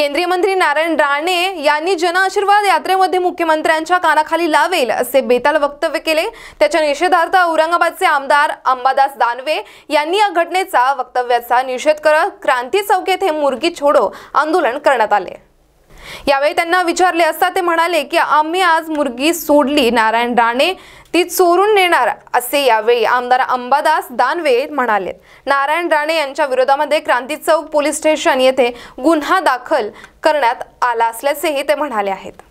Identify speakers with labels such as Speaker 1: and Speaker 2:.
Speaker 1: केंद्रीय मंत्री नारायण राणे यांनी जनआशीर्वाद यात्रेमध्ये मुख्यमंत्र्यांच्या कानाखाली लावेल असे बेताल वक्तव्य केले त्याच्या निषेधार्थ औरंगाबादचे आमदार अंबादास दानवे यांनी या घटनेचा वक्तव्याचा निषेध करत क्रांती चौकेत हे मुर्गी छोडो आंदोलन करण्यात आले यावेळी त्यांना विचारले असता ते म्हणाले की आम्ही आज मुर्गी सोडली नारायण राणे ती चोरून नेणार असे यावेळी आमदार अंबादास दानवे म्हणाले नारायण राणे यांच्या विरोधामध्ये क्रांती चौक पोलीस स्टेशन येथे गुन्हा दाखल करण्यात आला असल्याचेही ते म्हणाले आहेत